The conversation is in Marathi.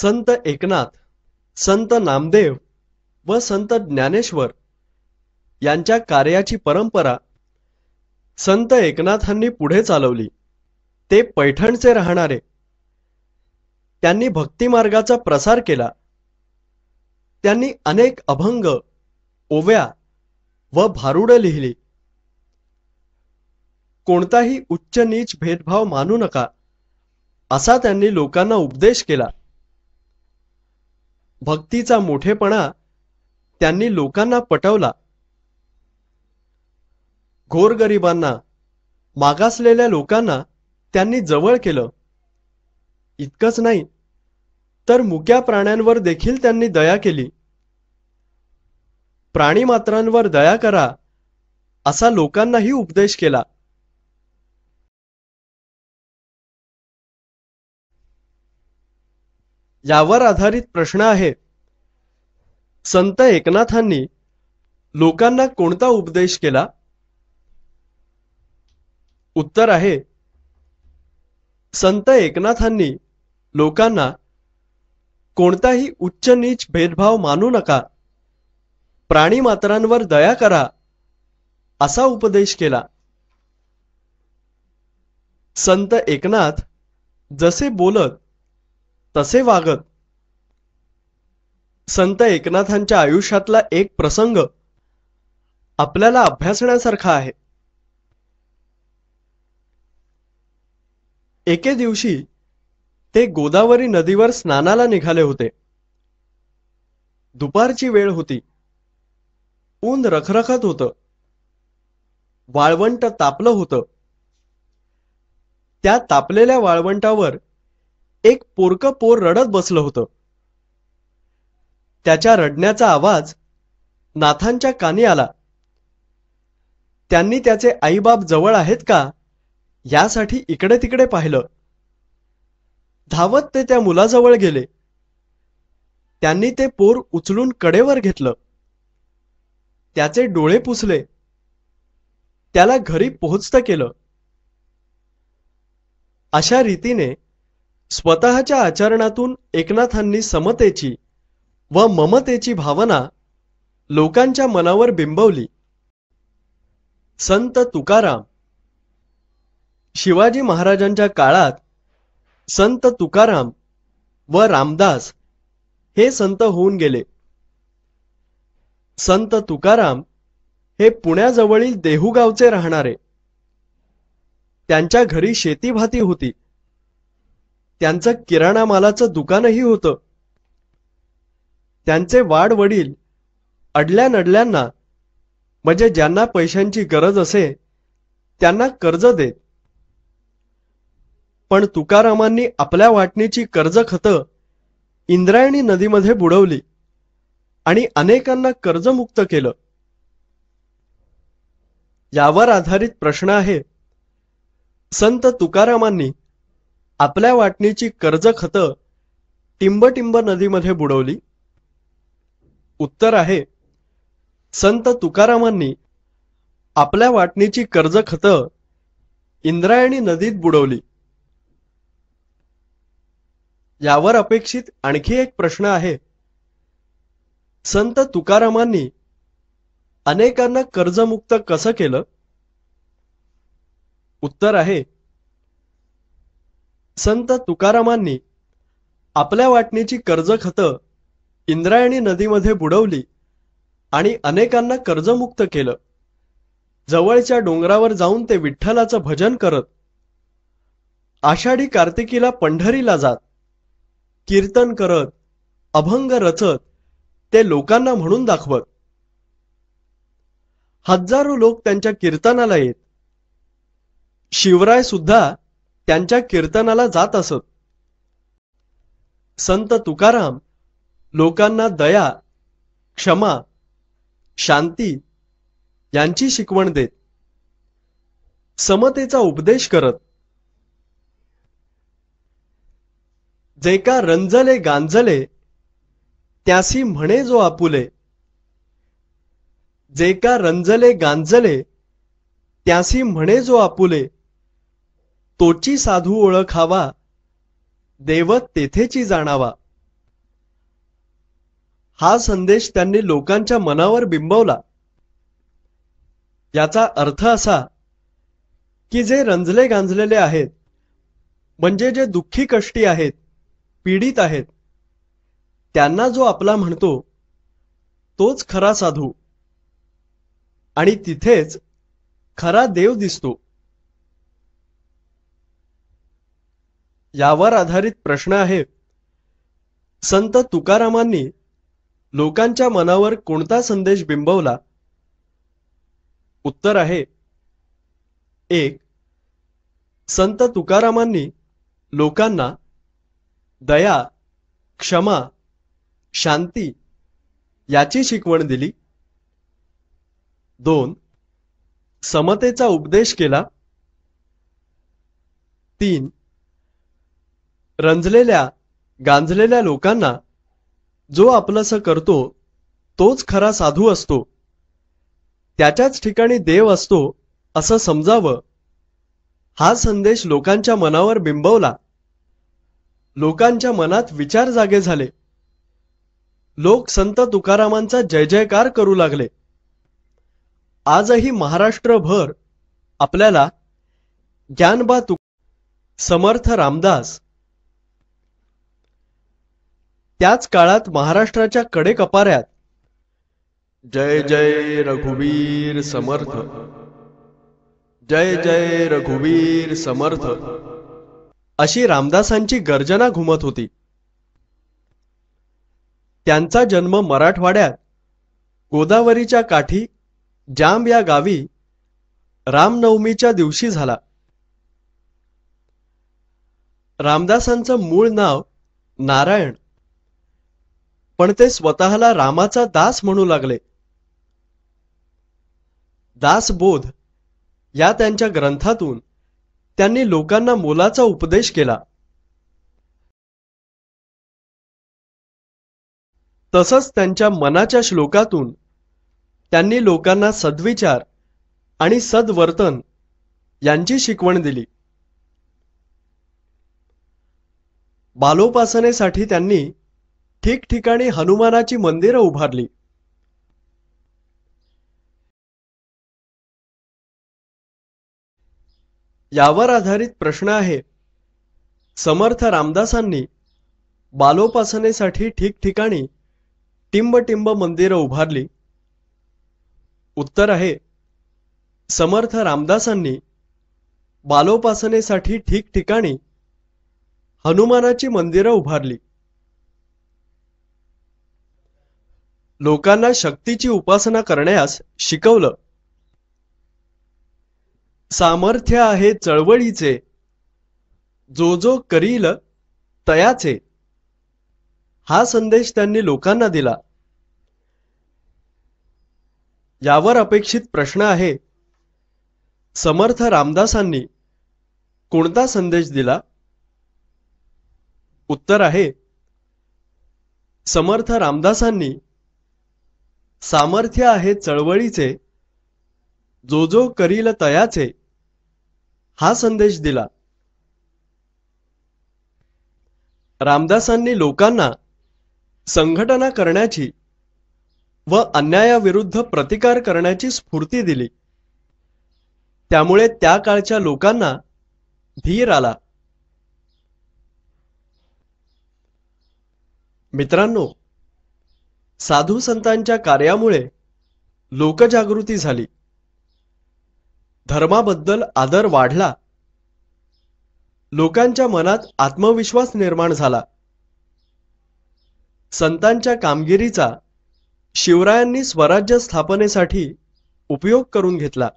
संत एकनाथ संत नामदेव व संत ज्ञानेश्वर यांच्या कार्याची परंपरा संत एकनाथांनी पुढे चालवली ते पैठणचे राहणारे त्यांनी भक्तिमार्गाचा प्रसार केला त्यांनी अनेक अभंग ओव्या व भारुड लिहिली कोणताही उच्च नीच भेदभाव मानू नका असा त्यांनी लोकांना उपदेश केला भक्तीचा मोठेपणा त्यांनी लोकांना पटवला गरिबांना मागासलेल्या लोकांना त्यांनी जवळ केलं इतकंच नाही तर मुक्या प्राण्यांवर देखील त्यांनी दया केली प्राणी मात्रांवर दया करा असा लोकांनाही उपदेश केला यावर आधारित प्रश्न आहे संत एकनाथांनी लोकांना कोणता उपदेश केला उत्तर आहे संत एकनाथांनी लोकांना कोणताही उच्च नीच भेदभाव मानू नका प्राणी मात्रांवर दया करा असा उपदेश केला संत एकनाथ जसे बोलत तसे वागत संत एकनाथांच्या आयुष्यातला एक प्रसंग आपल्याला अभ्यासण्यासारखा आहे एके दिवशी ते गोदावरी नदीवर स्नानाला निघाले होते दुपारची वेळ होती ऊन रखरखत होत वाळवंट तापलं होतं त्या तापलेल्या वाळवंटावर एक पोरक पोर रडत बसलं होतं त्याच्या रडण्याचा आवाज नाथांच्या कानी आला त्यांनी त्याचे आईबाप जवळ आहेत का यासाठी इकडे तिकडे पाहिलं धावत ते त्या मुलाजवळ गेले त्यांनी ते पोर उचलून कडेवर घेतलं त्याचे डोळे पुसले त्याला घरी पोहोचत केलं अशा रीतीने स्वतःच्या आचरणातून एकनाथांनी समतेची व ममतेची भावना लोकांच्या मनावर बिंबवली संत तुकाराम शिवाजी महाराजांच्या काळात संत तुकाराम व रामदास हे संत होऊन गेले संत तुकाराम हे पुण्याजवळील देहूगावचे राहणारे त्यांच्या घरी शेतीभाती होती त्यांचं किराणा मालाचं दुकानही होत त्यांचे वडील अडल्या नडल्यांना म्हणजे ज्यांना पैशांची गरज असे त्यांना कर्ज देत पण तुकारामांनी आपल्या वाटणीची कर्ज खतं इंद्रायणी नदीमध्ये बुडवली आणि अनेकांना कर्जमुक्त केलं यावर आधारित प्रश्न आहे संत तुकारामांनी आपल्या वाटणीची कर्ज खतं टिंबटिंब नदीमध्ये बुडवली उत्तर आहे संत तुकारामांनी आपल्या वाटणीची कर्ज खतं इंद्रायणी नदीत बुडवली यावर अपेक्षित आणखी एक प्रश्न आहे संत तुकारामांनी अनेकांना कर्जमुक्त कसं केलं उत्तर आहे संत तुकारामांनी आपल्या वाटणीची कर्ज खत इंद्रायणी नदीमध्ये बुडवली आणि अनेकांना कर्जमुक्त केलं जवळच्या डोंगरावर जाऊन ते विठ्ठलाचं भजन करत आषाढी कार्तिकीला पंढरीला जात कीर्तन करत अभंग रचत ते लोकांना म्हणून दाखवत हजारो लोक त्यांच्या कीर्तनाला येत शिवराय सुद्धा त्यांच्या कीर्तनाला जात असत संत तुकाराम लोकांना दया क्षमा शांती यांची शिकवण देत समतेचा उपदेश करत जे का रंजले गांजले त्यासी म्हणे जो आपुले जे का रंजले गांजले त्यासी म्हणे जो आपुले तोची साधू ओळखावा देवत तेथेची जाणावा हा संदेश त्यांनी लोकांच्या मनावर बिंबवला याचा अर्थ असा की जे रंजले गांजलेले आहेत म्हणजे जे दुःखी कष्टी आहेत पीडित आहेत त्यांना जो आपला म्हणतो तोच खरा साधू आणि तिथेच खरा देव दिसतो यावर आधारित प्रश्न आहे संत तुकारामांनी लोकांच्या मनावर कोणता संदेश बिंबवला उत्तर आहे एक संत तुकारामांनी लोकांना दया क्षमा शांती याची शिकवण दिली दोन समतेचा उपदेश केला तीन रंजलेल्या गांजलेल्या लोकांना जो आपलंसं करतो तोच खरा साधू असतो त्याच्याच ठिकाणी देव असतो असं समजावं हा संदेश लोकांच्या मनावर बिंबवला लोकांच्या मनात विचार जागे झाले लोक संत तुकारामांचा जय जयकार करू लागले आजही महाराष्ट्रभर आपल्याला ज्ञानबा तुक समर्थ रामदास त्याच काळात महाराष्ट्राच्या कडेकपाऱ्यात जय जय रघुवीर समर्थ जय जय रघुवीर समर्थ अशी रामदासांची गर्जना घुमत होती त्यांचा जन्म मराठवाड्यात गोदावरीच्या काठी जांब या गावी रामनवमीच्या दिवशी झाला रामदासांचं मूळ नाव नारायण पण ते स्वतःला रामाचा दास म्हणू लागले दासबोध या त्यांच्या ग्रंथातून त्यांनी लोकांना मोलाचा उपदेश केला तसंच त्यांच्या मनाच्या श्लोकातून त्यांनी लोकांना सद्विचार आणि सद्वर्तन यांची शिकवण दिली बालोपासनेसाठी त्यांनी ठिकठिकाणी हनुमानाची मंदिरं उभारली यावर आधारित प्रश्न आहे समर्थ रामदासांनी बालोपासनेसाठी ठिकठिकाणी टिंबटिंब मंदिरं उभारली उत्तर आहे समर्थ रामदासांनी बालोपासनेसाठी ठिकठिकाणी हनुमानाची मंदिरं उभारली लोकांना शक्तीची उपासना करण्यास शिकवलं सामर्थ्य आहे चळवळीचे जो जो करील तयाचे हा संदेश त्यांनी लोकांना दिला यावर अपेक्षित प्रश्न आहे समर्थ रामदासांनी कोणता संदेश दिला उत्तर आहे समर्थ रामदासांनी सामर्थ्य आहे चळवळीचे जो जो करील तयाचे हा संदेश दिला रामदासांनी लोकांना संघटना करण्याची व अन्यायाविरुद्ध प्रतिकार करण्याची स्फूर्ती दिली त्यामुळे त्या काळच्या लोकांना धीर आला मित्रांनो साधू संतांच्या कार्यामुळे लोकजागृती झाली धर्माबद्दल आदर वाढला लोकांच्या मनात आत्मविश्वास निर्माण झाला संतांच्या कामगिरीचा शिवरायांनी स्वराज्य स्थापनेसाठी उपयोग करून घेतला